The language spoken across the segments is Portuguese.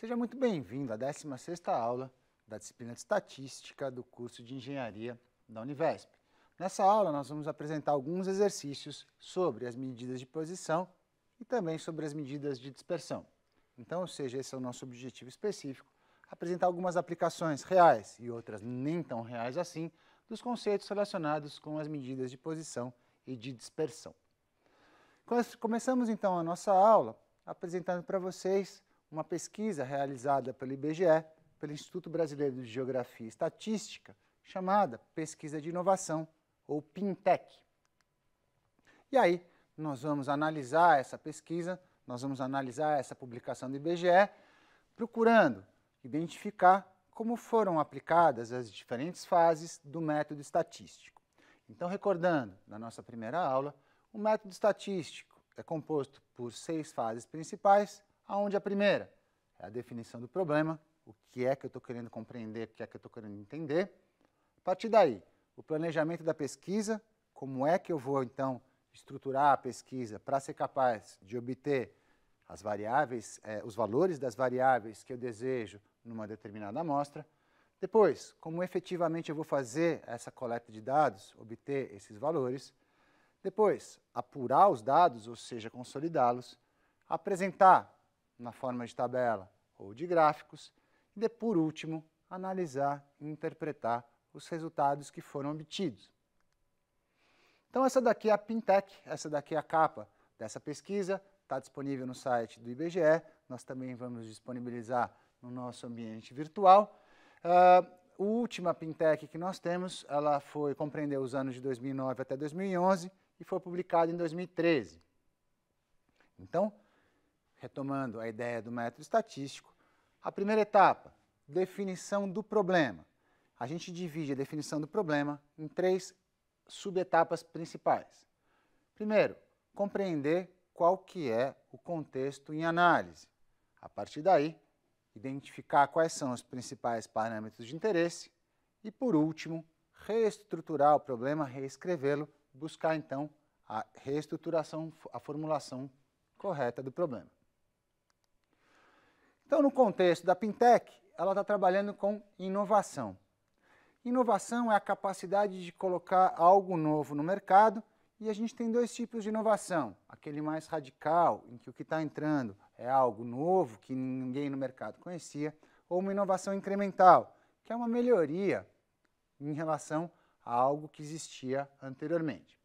Seja muito bem-vindo à 16ª aula da disciplina de Estatística do curso de Engenharia da Univesp. Nessa aula, nós vamos apresentar alguns exercícios sobre as medidas de posição e também sobre as medidas de dispersão. Então, ou seja, esse é o nosso objetivo específico, apresentar algumas aplicações reais e outras nem tão reais assim dos conceitos relacionados com as medidas de posição e de dispersão. Começamos então a nossa aula apresentando para vocês uma pesquisa realizada pelo IBGE, pelo Instituto Brasileiro de Geografia e Estatística, chamada Pesquisa de Inovação, ou PINTEC. E aí, nós vamos analisar essa pesquisa, nós vamos analisar essa publicação do IBGE, procurando identificar como foram aplicadas as diferentes fases do método estatístico. Então, recordando da nossa primeira aula, o método estatístico é composto por seis fases principais, aonde a primeira é a definição do problema, o que é que eu estou querendo compreender, o que é que eu estou querendo entender. A partir daí, o planejamento da pesquisa, como é que eu vou então estruturar a pesquisa para ser capaz de obter as variáveis, eh, os valores das variáveis que eu desejo numa determinada amostra. Depois, como efetivamente eu vou fazer essa coleta de dados, obter esses valores. Depois, apurar os dados, ou seja, consolidá-los. Apresentar na forma de tabela ou de gráficos, e, de, por último, analisar e interpretar os resultados que foram obtidos. Então essa daqui é a Pintec, essa daqui é a capa dessa pesquisa, está disponível no site do IBGE, nós também vamos disponibilizar no nosso ambiente virtual. Uh, a última Pintec que nós temos, ela foi compreendeu os anos de 2009 até 2011 e foi publicada em 2013. Então, retomando a ideia do método estatístico, a primeira etapa, definição do problema. A gente divide a definição do problema em três subetapas principais. Primeiro, compreender qual que é o contexto em análise. A partir daí, identificar quais são os principais parâmetros de interesse e, por último, reestruturar o problema, reescrevê-lo, buscar então a reestruturação, a formulação correta do problema. Então, no contexto da Pintec, ela está trabalhando com inovação. Inovação é a capacidade de colocar algo novo no mercado e a gente tem dois tipos de inovação. Aquele mais radical, em que o que está entrando é algo novo que ninguém no mercado conhecia, ou uma inovação incremental, que é uma melhoria em relação a algo que existia anteriormente.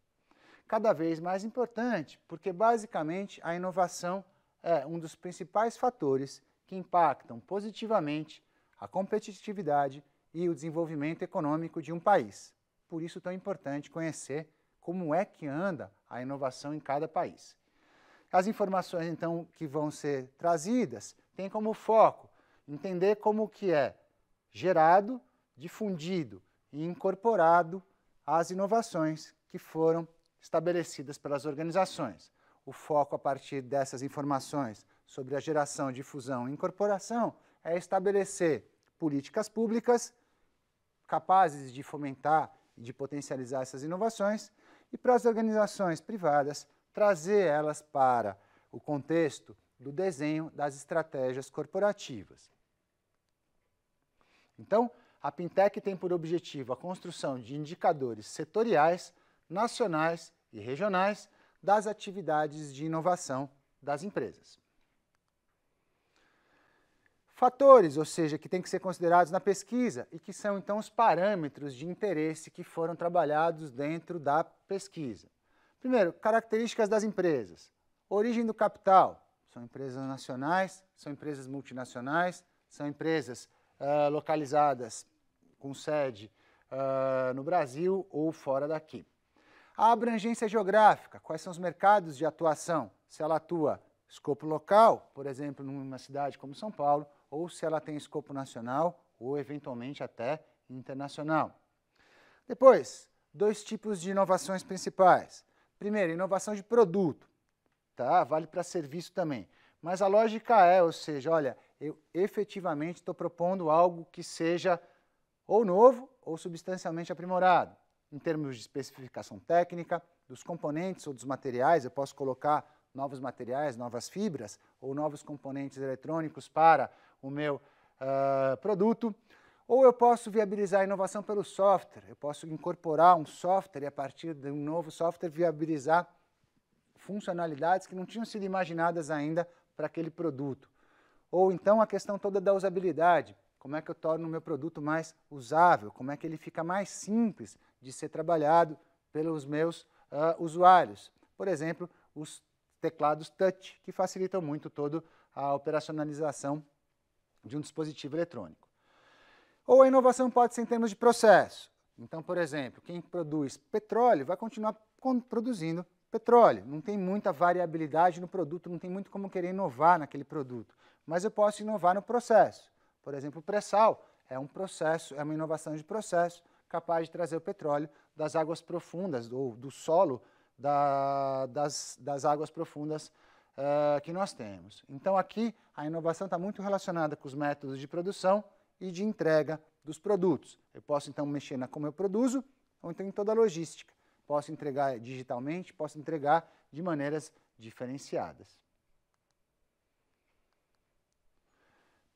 Cada vez mais importante, porque basicamente a inovação é um dos principais fatores que impactam positivamente a competitividade e o desenvolvimento econômico de um país. Por isso, tão importante conhecer como é que anda a inovação em cada país. As informações, então, que vão ser trazidas têm como foco entender como que é gerado, difundido e incorporado as inovações que foram estabelecidas pelas organizações. O foco a partir dessas informações sobre a geração, difusão e incorporação é estabelecer políticas públicas capazes de fomentar e de potencializar essas inovações e para as organizações privadas trazer elas para o contexto do desenho das estratégias corporativas. Então, a Pintec tem por objetivo a construção de indicadores setoriais, nacionais e regionais das atividades de inovação das empresas fatores, ou seja, que têm que ser considerados na pesquisa e que são então os parâmetros de interesse que foram trabalhados dentro da pesquisa. Primeiro, características das empresas. Origem do capital. São empresas nacionais, são empresas multinacionais, são empresas uh, localizadas com sede uh, no Brasil ou fora daqui. A abrangência geográfica, quais são os mercados de atuação? Se ela atua escopo local, por exemplo, numa cidade como São Paulo, ou se ela tem escopo nacional ou eventualmente até internacional. Depois, dois tipos de inovações principais. Primeiro, inovação de produto, tá? Vale para serviço também. Mas a lógica é, ou seja, olha, eu efetivamente estou propondo algo que seja ou novo ou substancialmente aprimorado. Em termos de especificação técnica, dos componentes ou dos materiais, eu posso colocar novos materiais, novas fibras ou novos componentes eletrônicos para o meu uh, produto. Ou eu posso viabilizar a inovação pelo software, eu posso incorporar um software e a partir de um novo software viabilizar funcionalidades que não tinham sido imaginadas ainda para aquele produto. Ou então a questão toda da usabilidade, como é que eu torno o meu produto mais usável, como é que ele fica mais simples de ser trabalhado pelos meus uh, usuários. Por exemplo, os teclados touch, que facilitam muito toda a operacionalização de um dispositivo eletrônico. Ou a inovação pode ser em termos de processo. Então, por exemplo, quem produz petróleo vai continuar produzindo petróleo. Não tem muita variabilidade no produto, não tem muito como querer inovar naquele produto. Mas eu posso inovar no processo. Por exemplo, o pré-sal é um processo, é uma inovação de processo capaz de trazer o petróleo das águas profundas ou do solo da, das, das águas profundas uh, que nós temos. Então, aqui, a inovação está muito relacionada com os métodos de produção e de entrega dos produtos. Eu posso, então, mexer na como eu produzo ou então em toda a logística. Posso entregar digitalmente, posso entregar de maneiras diferenciadas.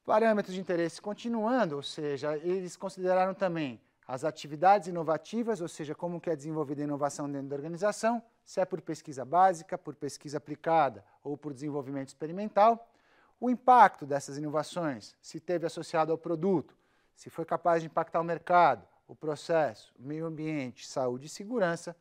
Parâmetros de interesse continuando, ou seja, eles consideraram também as atividades inovativas, ou seja, como que é desenvolvida a inovação dentro da organização, se é por pesquisa básica, por pesquisa aplicada ou por desenvolvimento experimental. O impacto dessas inovações, se teve associado ao produto, se foi capaz de impactar o mercado, o processo, o meio ambiente, saúde e segurança.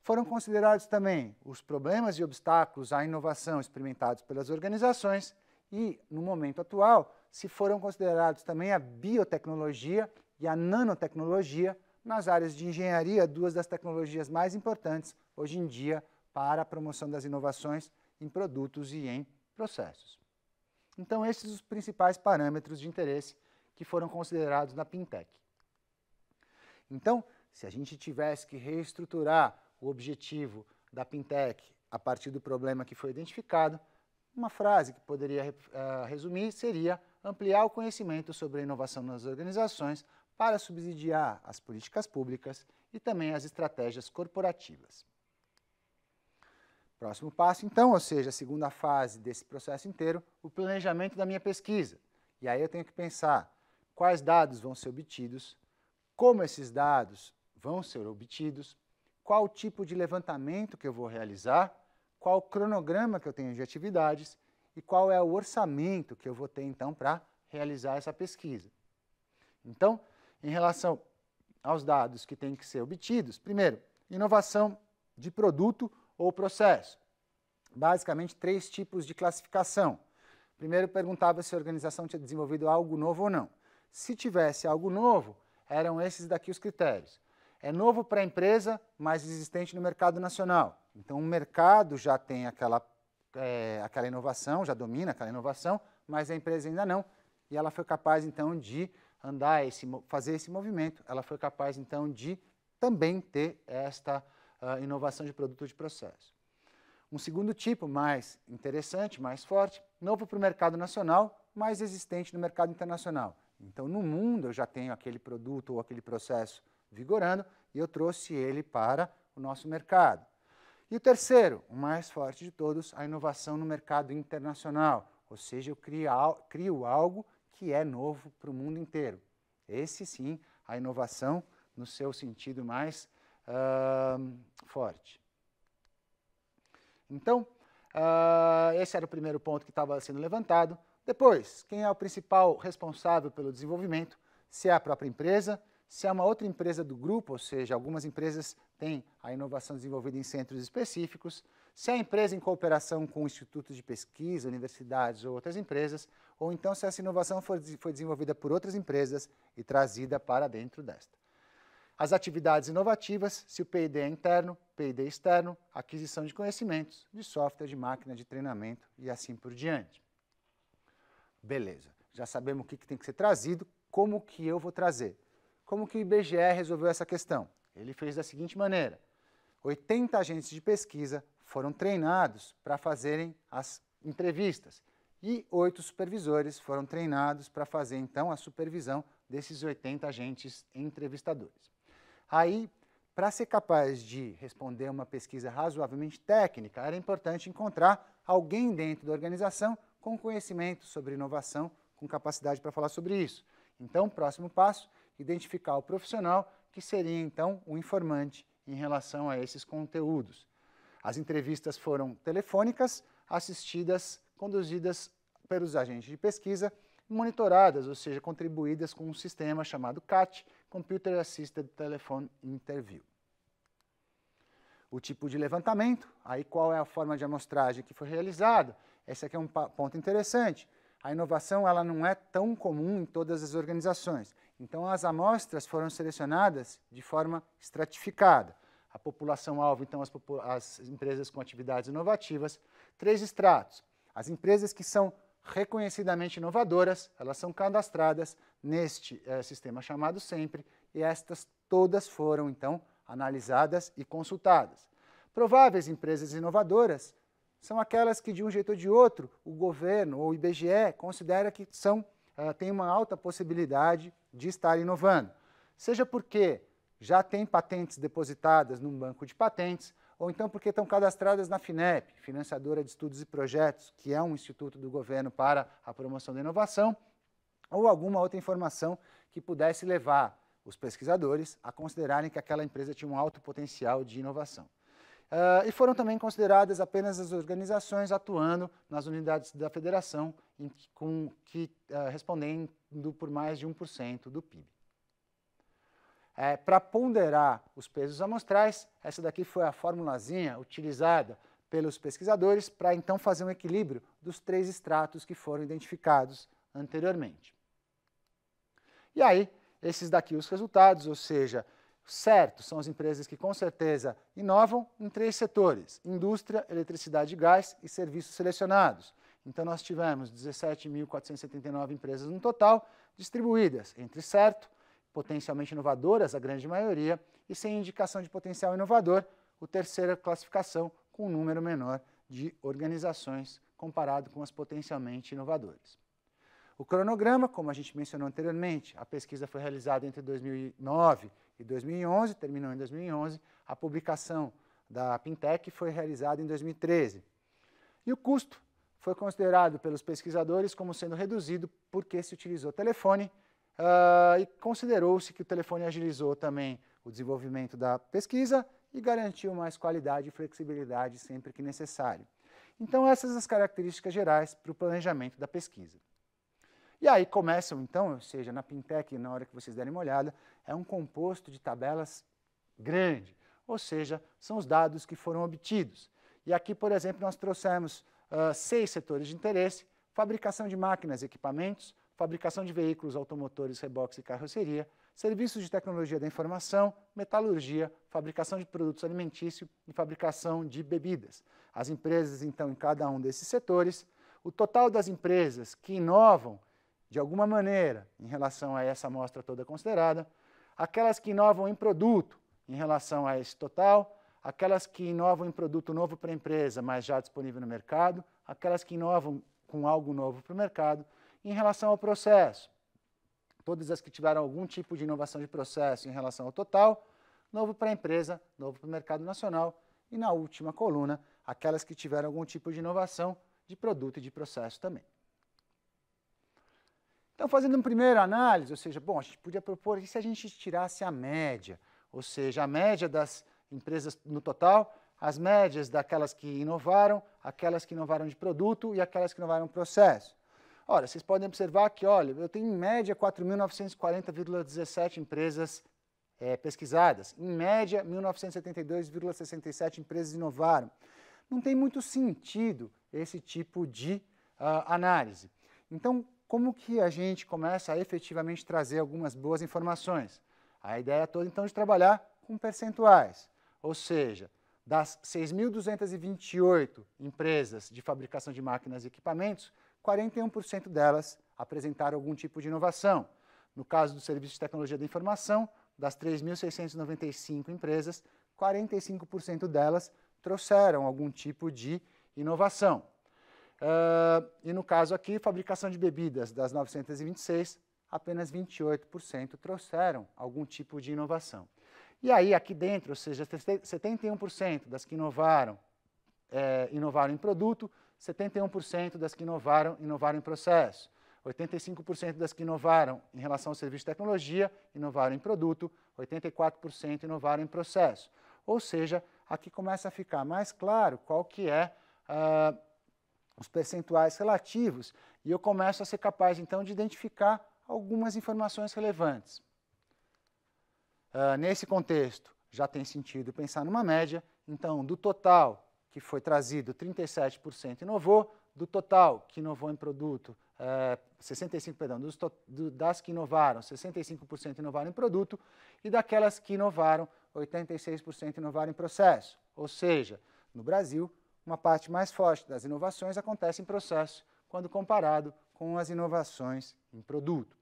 Foram considerados também os problemas e obstáculos à inovação experimentados pelas organizações e, no momento atual, se foram considerados também a biotecnologia e a nanotecnologia, nas áreas de engenharia, duas das tecnologias mais importantes hoje em dia para a promoção das inovações em produtos e em processos. Então, esses os principais parâmetros de interesse que foram considerados na Pintec. Então, se a gente tivesse que reestruturar o objetivo da Pintec a partir do problema que foi identificado, uma frase que poderia uh, resumir seria ampliar o conhecimento sobre a inovação nas organizações para subsidiar as políticas públicas e também as estratégias corporativas. Próximo passo, então, ou seja, a segunda fase desse processo inteiro, o planejamento da minha pesquisa. E aí eu tenho que pensar quais dados vão ser obtidos, como esses dados vão ser obtidos, qual tipo de levantamento que eu vou realizar, qual o cronograma que eu tenho de atividades e qual é o orçamento que eu vou ter então para realizar essa pesquisa. Então, em relação aos dados que têm que ser obtidos. Primeiro, inovação de produto ou processo. Basicamente, três tipos de classificação. Primeiro, perguntava se a organização tinha desenvolvido algo novo ou não. Se tivesse algo novo, eram esses daqui os critérios. É novo para a empresa, mas existente no mercado nacional. Então, o mercado já tem aquela, é, aquela inovação, já domina aquela inovação, mas a empresa ainda não. E ela foi capaz, então, de andar, esse, fazer esse movimento, ela foi capaz então de também ter esta uh, inovação de produto de processo. Um segundo tipo, mais interessante, mais forte, novo para o mercado nacional, mas existente no mercado internacional. Então, no mundo, eu já tenho aquele produto ou aquele processo vigorando e eu trouxe ele para o nosso mercado. E o terceiro, o mais forte de todos, a inovação no mercado internacional, ou seja, eu crio, crio algo que é novo para o mundo inteiro. Esse sim, a inovação no seu sentido mais uh, forte. Então, uh, esse era o primeiro ponto que estava sendo levantado. Depois, quem é o principal responsável pelo desenvolvimento? Se é a própria empresa, se é uma outra empresa do grupo, ou seja, algumas empresas têm a inovação desenvolvida em centros específicos, se é a empresa em cooperação com institutos de pesquisa, universidades ou outras empresas, ou então se essa inovação foi, foi desenvolvida por outras empresas e trazida para dentro desta. As atividades inovativas, se o P&D é interno, P&D é externo, aquisição de conhecimentos, de software, de máquina, de treinamento e assim por diante. Beleza, já sabemos o que, que tem que ser trazido, como que eu vou trazer. Como que o IBGE resolveu essa questão? Ele fez da seguinte maneira, 80 agentes de pesquisa foram treinados para fazerem as entrevistas. E oito supervisores foram treinados para fazer então a supervisão desses 80 agentes entrevistadores. Aí, para ser capaz de responder uma pesquisa razoavelmente técnica, era importante encontrar alguém dentro da organização com conhecimento sobre inovação, com capacidade para falar sobre isso. Então, próximo passo, identificar o profissional que seria então o informante em relação a esses conteúdos. As entrevistas foram telefônicas, assistidas conduzidas pelos agentes de pesquisa monitoradas, ou seja, contribuídas com um sistema chamado CAT, Computer Assisted Telephone Interview. O tipo de levantamento, aí qual é a forma de amostragem que foi realizada, esse aqui é um ponto interessante. A inovação ela não é tão comum em todas as organizações, então as amostras foram selecionadas de forma estratificada. A população-alvo, então, as, as empresas com atividades inovativas, três estratos. As empresas que são reconhecidamente inovadoras, elas são cadastradas neste eh, sistema chamado Sempre, e estas todas foram, então, analisadas e consultadas. Prováveis empresas inovadoras são aquelas que, de um jeito ou de outro, o governo ou o IBGE considera que são, eh, têm uma alta possibilidade de estar inovando. Seja porque já tem patentes depositadas num banco de patentes, ou então porque estão cadastradas na FINEP, Financiadora de Estudos e Projetos, que é um instituto do governo para a promoção da inovação, ou alguma outra informação que pudesse levar os pesquisadores a considerarem que aquela empresa tinha um alto potencial de inovação. Uh, e foram também consideradas apenas as organizações atuando nas unidades da federação, que, com, que uh, respondendo por mais de 1% do PIB. É, Para ponderar os pesos amostrais, essa daqui foi a formulazinha utilizada pelos pesquisadores para então fazer um equilíbrio dos três estratos que foram identificados anteriormente. E aí, esses daqui os resultados, ou seja, certo, são as empresas que com certeza inovam em três setores: indústria, eletricidade e gás e serviços selecionados. Então nós tivemos 17.479 empresas no total, distribuídas entre certo, potencialmente inovadoras, a grande maioria, e sem indicação de potencial inovador, o terceira classificação com um número menor de organizações comparado com as potencialmente inovadoras. O cronograma, como a gente mencionou anteriormente, a pesquisa foi realizada entre 2009 e 2011, terminou em 2011, a publicação da Pintec foi realizada em 2013. E o custo foi considerado pelos pesquisadores como sendo reduzido porque se utilizou telefone, Uh, e considerou-se que o telefone agilizou também o desenvolvimento da pesquisa e garantiu mais qualidade e flexibilidade sempre que necessário. Então, essas as características gerais para o planejamento da pesquisa. E aí começam, então, ou seja, na Pintec, na hora que vocês derem uma olhada, é um composto de tabelas grande, ou seja, são os dados que foram obtidos. E aqui, por exemplo, nós trouxemos uh, seis setores de interesse, fabricação de máquinas e equipamentos, fabricação de veículos, automotores, reboques e carroceria, serviços de tecnologia da informação, metalurgia, fabricação de produtos alimentícios e fabricação de bebidas. As empresas, então, em cada um desses setores, o total das empresas que inovam de alguma maneira em relação a essa amostra toda considerada, aquelas que inovam em produto em relação a esse total, aquelas que inovam em produto novo para a empresa, mas já disponível no mercado, aquelas que inovam com algo novo para o mercado em relação ao processo. Todas as que tiveram algum tipo de inovação de processo em relação ao total, novo para a empresa, novo para o mercado nacional. E na última coluna, aquelas que tiveram algum tipo de inovação de produto e de processo também. Então, fazendo uma primeira análise, ou seja, bom, a gente podia propor que se a gente tirasse a média, ou seja, a média das empresas no total, as médias daquelas que inovaram, aquelas que inovaram de produto e aquelas que inovaram processo. Olha, vocês podem observar que, olha, eu tenho em média 4.940,17 empresas é, pesquisadas. Em média, 1.972,67 empresas inovaram. Não tem muito sentido esse tipo de uh, análise. Então, como que a gente começa a efetivamente trazer algumas boas informações? A ideia toda, então, de trabalhar com percentuais, ou seja, das 6.228 empresas de fabricação de máquinas e equipamentos, 41% delas apresentaram algum tipo de inovação. No caso do Serviço de Tecnologia da Informação, das 3.695 empresas, 45% delas trouxeram algum tipo de inovação. Uh, e no caso aqui, fabricação de bebidas, das 926, apenas 28% trouxeram algum tipo de inovação. E aí, aqui dentro, ou seja, 71% das que inovaram, é, inovaram em produto, 71% das que inovaram, inovaram em processo. 85% das que inovaram em relação ao serviço de tecnologia, inovaram em produto. 84% inovaram em processo. Ou seja, aqui começa a ficar mais claro qual que é uh, os percentuais relativos e eu começo a ser capaz, então, de identificar algumas informações relevantes. Uh, nesse contexto, já tem sentido pensar numa média, então, do total que foi trazido, 37% inovou, do total que inovou em produto, é, eh, 65%, perdão, dos, do, das que inovaram, 65% inovaram em produto, e daquelas que inovaram, 86% inovaram em processo. Ou seja, no Brasil, uma parte mais forte das inovações acontece em processo, quando comparado com as inovações em produto.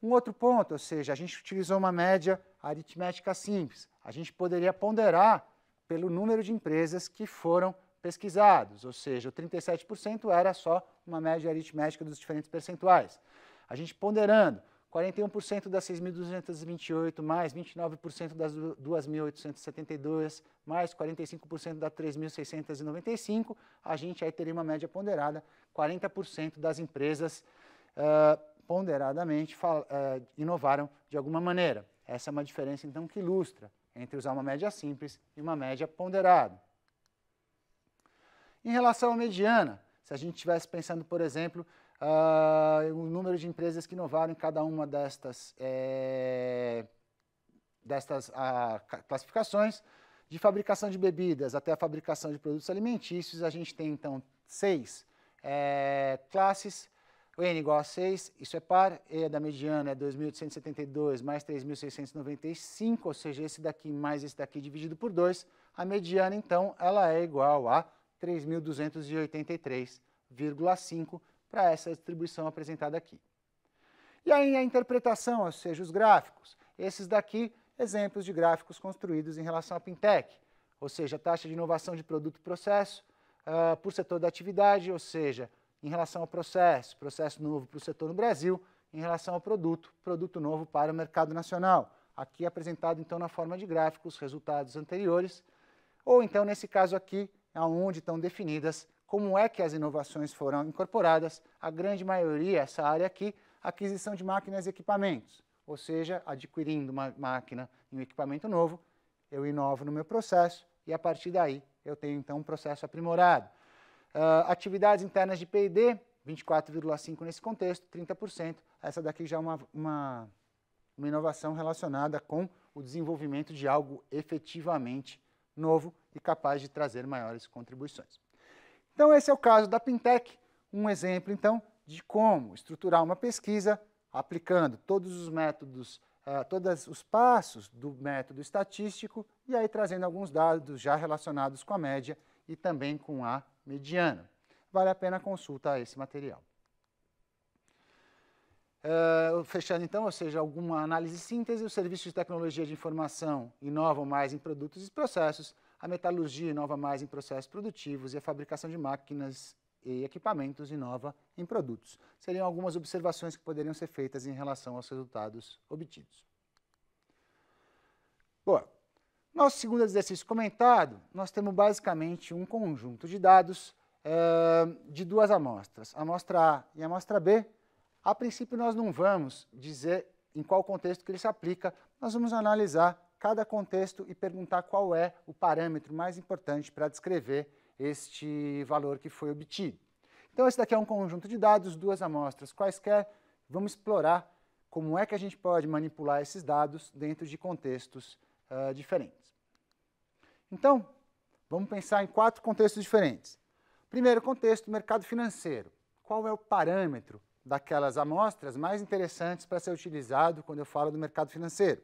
Um outro ponto, ou seja, a gente utilizou uma média aritmética simples. A gente poderia ponderar pelo número de empresas que foram pesquisados, ou seja, o 37% era só uma média aritmética dos diferentes percentuais. A gente ponderando, 41% das 6.228, mais 29% das 2.872, mais 45% das 3.695, a gente aí teria uma média ponderada, 40% das empresas uh, ponderadamente uh, inovaram de alguma maneira. Essa é uma diferença, então, que ilustra entre usar uma média simples e uma média ponderada. Em relação à mediana, se a gente estivesse pensando, por exemplo, uh, o número de empresas que inovaram em cada uma destas, é, destas uh, classificações, de fabricação de bebidas até a fabricação de produtos alimentícios, a gente tem então seis é, classes o n igual a 6, isso é par, e é da mediana é 2.872 mais 3.695, ou seja, esse daqui mais esse daqui dividido por 2, a mediana, então, ela é igual a 3.283,5 para essa distribuição apresentada aqui. E aí a interpretação, ou seja, os gráficos. Esses daqui, exemplos de gráficos construídos em relação à Pintec, ou seja, taxa de inovação de produto e processo uh, por setor da atividade, ou seja, em relação ao processo, processo novo para o setor no Brasil, em relação ao produto, produto novo para o mercado nacional. Aqui é apresentado então na forma de gráfico os resultados anteriores, ou então nesse caso aqui, onde estão definidas como é que as inovações foram incorporadas, a grande maioria, essa área aqui, aquisição de máquinas e equipamentos, ou seja, adquirindo uma máquina e um equipamento novo, eu inovo no meu processo e a partir daí eu tenho então um processo aprimorado. Uh, atividades internas de P&D, 24,5% nesse contexto, 30%. Essa daqui já é uma, uma, uma inovação relacionada com o desenvolvimento de algo efetivamente novo e capaz de trazer maiores contribuições. Então, esse é o caso da Pintec, um exemplo, então, de como estruturar uma pesquisa aplicando todos os métodos, uh, ah, todos os passos do método estatístico e aí trazendo alguns dados já relacionados com a média e também com a mediana. Vale a pena consultar esse material. Uh, fechando então, ou seja, alguma análise e síntese, os serviços de tecnologia de informação inovam mais em produtos e processos, a metalurgia inova mais em processos produtivos e a fabricação de máquinas e equipamentos inova em produtos. Seriam algumas observações que poderiam ser feitas em relação aos resultados obtidos. Boa, nosso segundo exercício comentado, nós temos basicamente um conjunto de dados eh, de duas amostras, a amostra A e a amostra B. A princípio, nós não vamos dizer em qual contexto que ele se aplica, nós vamos analisar cada contexto e perguntar qual é o parâmetro mais importante para descrever este valor que foi obtido. Então, esse daqui é um conjunto de dados, duas amostras quaisquer, vamos explorar como é que a gente pode manipular esses dados dentro de contextos uh, diferentes. Então, vamos pensar em quatro contextos diferentes. Primeiro contexto, mercado financeiro. Qual é o parâmetro daquelas amostras mais interessantes para ser utilizado quando eu falo do mercado financeiro?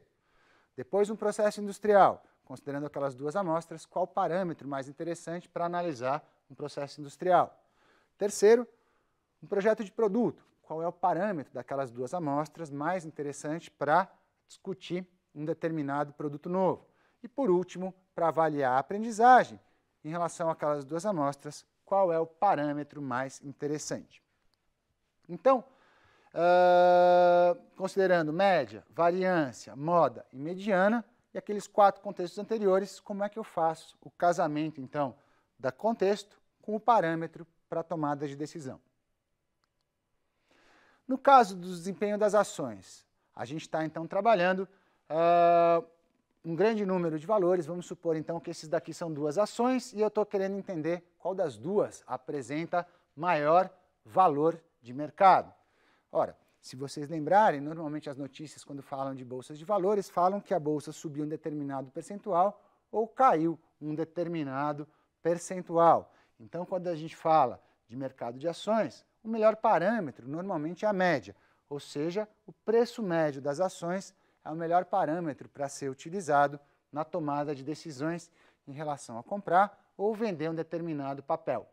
Depois, um processo industrial, considerando aquelas duas amostras, qual o parâmetro mais interessante para analisar um processo industrial? Terceiro, um projeto de produto. Qual é o parâmetro daquelas duas amostras mais interessante para discutir um determinado produto novo. E, por último, para avaliar a aprendizagem, em relação àquelas duas amostras, qual é o parâmetro mais interessante. Então, uh, considerando média, variância, moda e mediana, e aqueles quatro contextos anteriores, como é que eu faço o casamento, então, da contexto com o parâmetro para tomada de decisão. No caso do desempenho das ações, a gente está, então, trabalhando uh, um grande número de valores. Vamos supor, então, que esses daqui são duas ações e eu estou querendo entender qual das duas apresenta maior valor de mercado. Ora, se vocês lembrarem, normalmente as notícias, quando falam de bolsas de valores, falam que a bolsa subiu um determinado percentual ou caiu um determinado percentual. Então, quando a gente fala de mercado de ações, o melhor parâmetro normalmente é a média, ou seja, o preço médio das ações é o melhor parâmetro para ser utilizado na tomada de decisões em relação a comprar ou vender um determinado papel.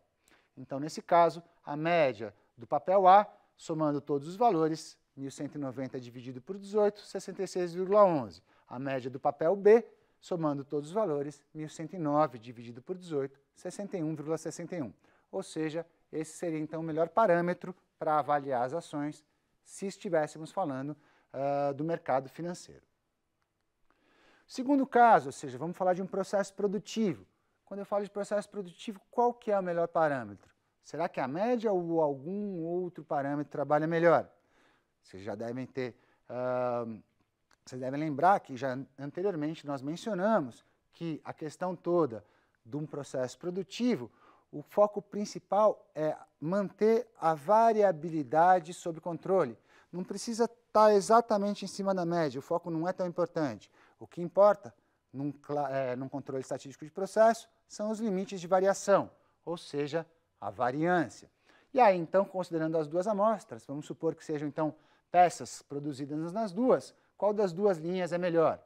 Então, nesse caso, a média do papel A, somando todos os valores, 1.190 dividido por 18, 66,11. A média do papel B, somando todos os valores, 1.109 dividido por 18, 61,61. Ou seja, esse seria então o melhor parâmetro para avaliar as ações se estivéssemos falando ah, do mercado financeiro. Segundo caso, ou seja, vamos falar de um processo produtivo. Quando eu falo de processo produtivo, qual que é o melhor parâmetro? Será que a média ou algum outro parâmetro trabalha melhor? Vocês já devem ter, uh, vocês devem lembrar que já anteriormente nós mencionamos que a questão toda de um processo produtivo, o foco principal é manter a variabilidade sob controle. Não precisa está exatamente em cima da média, o foco não é tão importante. O que importa, num, é, num controle estatístico de processo, são os limites de variação, ou seja, a variância. E aí, então, considerando as duas amostras, vamos supor que sejam, então, peças produzidas nas duas, qual das duas linhas é melhor?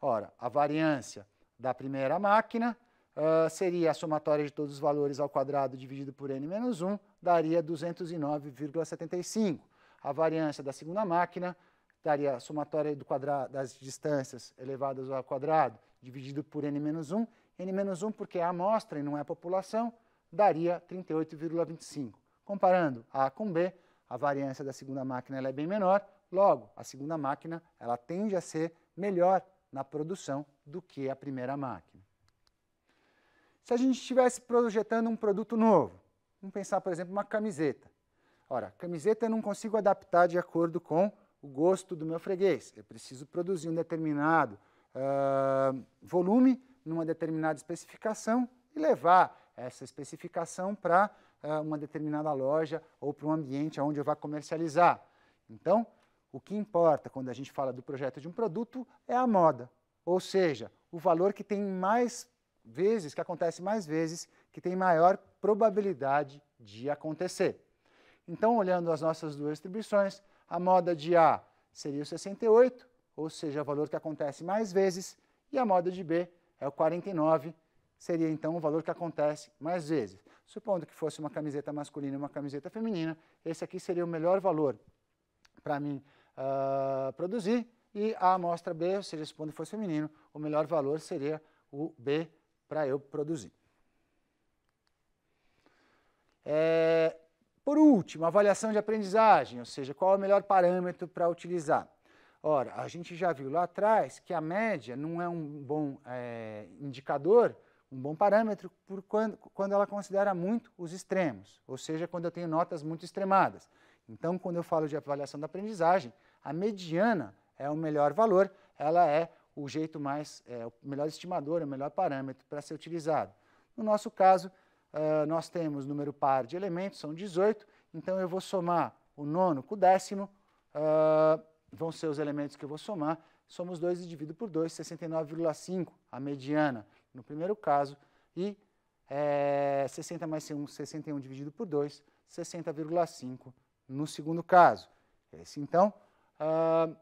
Ora, a variância da primeira máquina uh, seria a somatória de todos os valores ao quadrado dividido por n menos 1, daria 209,75. A variância da segunda máquina daria a somatória do quadrado, das distâncias elevadas ao quadrado dividido por n-1. n-1, porque é a amostra e não é a população, daria 38,25. Comparando A com B, a variância da segunda máquina é bem menor, logo, a segunda máquina ela tende a ser melhor na produção do que a primeira máquina. Se a gente estivesse projetando um produto novo, vamos pensar, por exemplo, uma camiseta. Ora, camiseta eu não consigo adaptar de acordo com o gosto do meu freguês. Eu preciso produzir um determinado uh, volume, numa determinada especificação e levar essa especificação para uh, ah, uma determinada loja ou para um ambiente onde eu vá comercializar. Então, o que importa quando a gente fala do projeto de um produto é a moda, ou seja, o valor que tem mais vezes, que acontece mais vezes, que tem maior probabilidade de acontecer. Então, olhando as nossas duas distribuições, a moda de A seria o 68, ou seja, o valor que acontece mais vezes, e a moda de B é o 49, seria então o valor que acontece mais vezes. Supondo que fosse uma camiseta masculina e uma camiseta feminina, esse aqui seria o melhor valor para mim uh, produzir, e a amostra B, ou seja, supondo que fosse feminino, o melhor valor seria o B para eu produzir. É, por último, avaliação de aprendizagem, ou seja, qual é o melhor parâmetro para utilizar. Ora, a gente já viu lá atrás que a média não é um bom é, indicador, um bom parâmetro, por quando, quando ela considera muito os extremos, ou seja, quando eu tenho notas muito extremadas. Então, quando eu falo de avaliação da aprendizagem, a mediana é o melhor valor, ela é o jeito mais, é, o melhor estimador, o melhor parâmetro para ser utilizado. No nosso caso, uh, nós temos número par de elementos, são 18, então eu vou somar o nono com o décimo, uh, vão ser os elementos que eu vou somar, somos 2 e divido por 2, 69,5, a mediana no primeiro caso, e é, 60 mais 1, 61 dividido por 2, 60,5 no segundo caso. Esse, então, uh,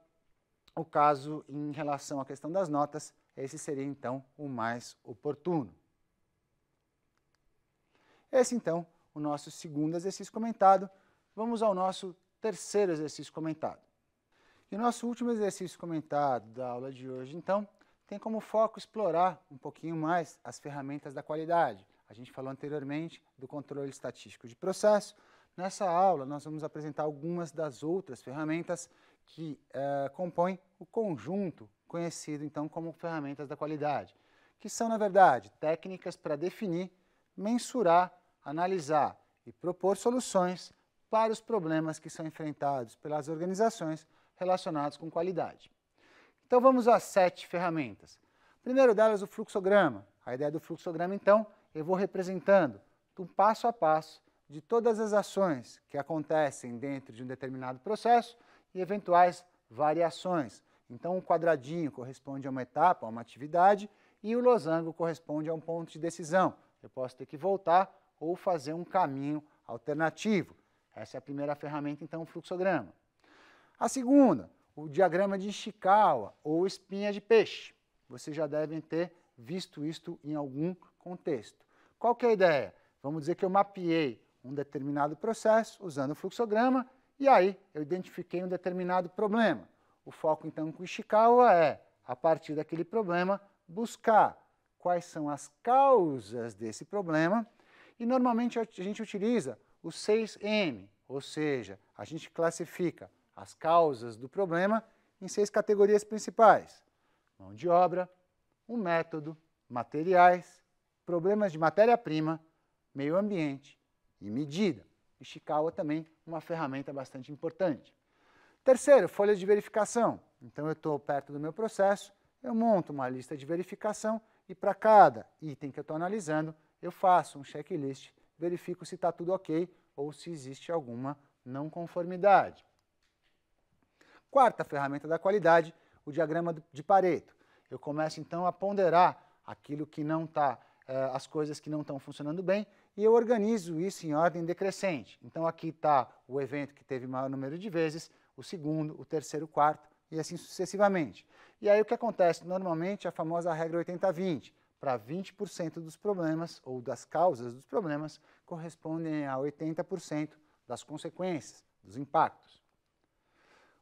o caso em relação à questão das notas, esse seria então o mais oportuno. Esse, então, o nosso segundo exercício comentado. Vamos ao nosso terceiro exercício comentado. E o nosso último exercício comentado da aula de hoje, então, tem como foco explorar um pouquinho mais as ferramentas da qualidade. A gente falou anteriormente do controle estatístico de processo. Nessa aula, nós vamos apresentar algumas das outras ferramentas que eh, compõem o conjunto conhecido, então, como ferramentas da qualidade, que são, na verdade, técnicas para definir, mensurar analisar e propor soluções para os problemas que são enfrentados pelas organizações relacionados com qualidade. Então vamos às sete ferramentas. Primeiro delas, o fluxograma. A ideia do fluxograma, então, eu vou representando um passo a passo de todas as ações que acontecem dentro de um determinado processo e eventuais variações. Então, um quadradinho corresponde a uma etapa, a uma atividade, e o losango corresponde a um ponto de decisão. Eu posso ter que voltar ou fazer um caminho alternativo. Essa é a primeira ferramenta, então, o fluxograma. A segunda, o diagrama de Ishikawa ou espinha de peixe. Vocês já devem ter visto isto em algum contexto. Qual que é a ideia? Vamos dizer que eu mapeei um determinado processo usando o fluxograma e aí eu identifiquei um determinado problema. O foco então com Ishikawa é, a partir daquele problema, buscar quais são as causas desse problema e normalmente a gente utiliza o 6M, ou seja, a gente classifica as causas do problema em seis categorias principais: mão de obra, o método, materiais, problemas de matéria-prima, meio ambiente e medida. Ishikawa também uma ferramenta bastante importante. Terceiro, folhas de verificação. Então eu estou perto do meu processo, eu monto uma lista de verificação e para cada item que eu estou analisando, eu faço um checklist, verifico se está tudo ok ou se existe alguma não conformidade. Quarta ferramenta da qualidade, o diagrama de Pareto. Eu começo então a ponderar aquilo que não está, eh, as coisas que não estão funcionando bem, e eu organizo isso em ordem decrescente. Então aqui está o evento que teve maior número de vezes, o segundo, o terceiro, o quarto, e assim sucessivamente. E aí o que acontece? Normalmente a famosa regra 80-20 para 20% dos problemas ou das causas dos problemas correspondem a 80% das consequências, dos impactos.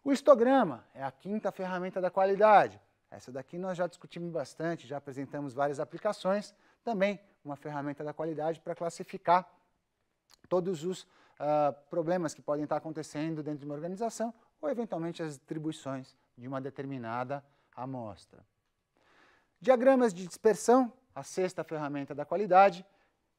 O histograma é a quinta ferramenta da qualidade. Essa daqui nós já discutimos bastante, já apresentamos várias aplicações, também uma ferramenta da qualidade para classificar todos os uh, problemas que podem estar acontecendo dentro de uma organização ou eventualmente as distribuições de uma determinada amostra. Diagramas de dispersão, a sexta ferramenta da qualidade,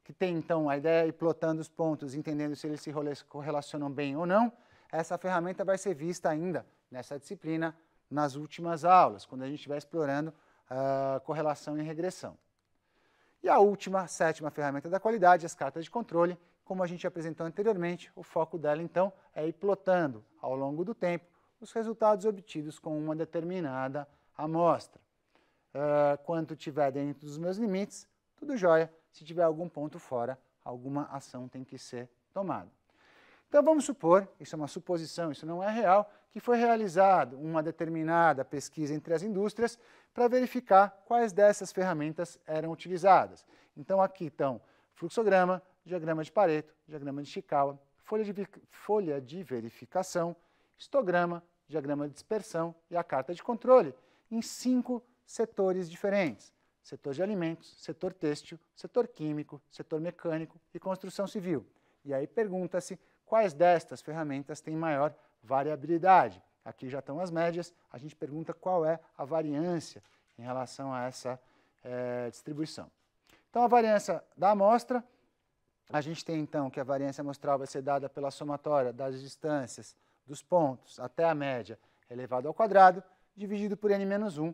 que tem então a ideia de ir plotando os pontos, entendendo se eles se correlacionam bem ou não. Essa ferramenta vai ser vista ainda nessa disciplina nas últimas aulas, quando a gente estiver explorando uh, correlação e regressão. E a última, sétima ferramenta da qualidade, as cartas de controle, como a gente apresentou anteriormente, o foco dela então é ir plotando ao longo do tempo os resultados obtidos com uma determinada amostra uh, quanto tiver dentro dos meus limites, tudo jóia. Se tiver algum ponto fora, alguma ação tem que ser tomada. Então vamos supor, isso é uma suposição, isso não é real, que foi realizado uma determinada pesquisa entre as indústrias para verificar quais dessas ferramentas eram utilizadas. Então aqui estão fluxograma, diagrama de Pareto, diagrama de Chikawa, folha de, folha de verificação, histograma, diagrama de dispersão e a carta de controle, em cinco setores diferentes: setor de alimentos, setor têxtil, setor químico, setor mecânico e construção civil. E aí pergunta-se quais destas ferramentas têm maior variabilidade. Aqui já estão as médias, a gente pergunta qual é a variância em relação a essa é, distribuição. Então, a variância da amostra, a gente tem então que a variância amostral vai ser dada pela somatória das distâncias dos pontos até a média elevado ao quadrado, dividido por n-1,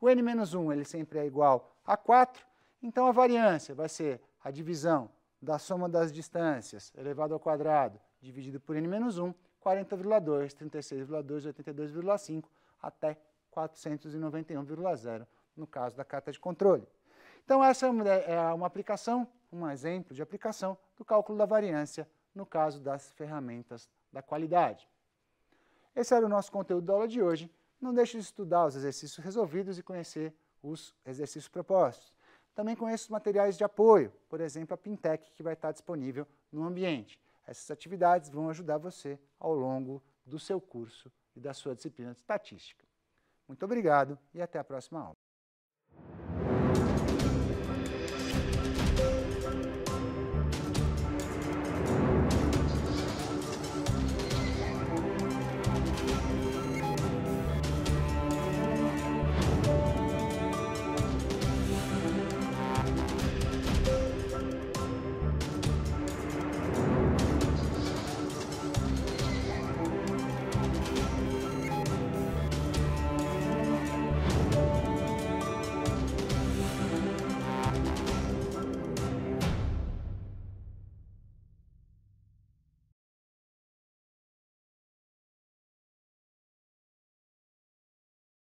O n-1 ele sempre é igual a 4, então a variância vai ser a divisão da soma das distâncias elevado ao quadrado dividido por n-1, 40,2, 36,2, 82,5 até 491,0 no caso da carta de controle. Então essa é, é uma aplicação, um exemplo de aplicação do cálculo da variância no caso das ferramentas da qualidade. Esse era o nosso conteúdo da aula de hoje. Não deixe de estudar os exercícios resolvidos e conhecer os exercícios propostos. Também conheça os materiais de apoio, por exemplo, a Pintec, que vai estar disponível no ambiente. Essas atividades vão ajudar você ao longo do seu curso e da sua disciplina de estatística. Muito obrigado e até a próxima aula.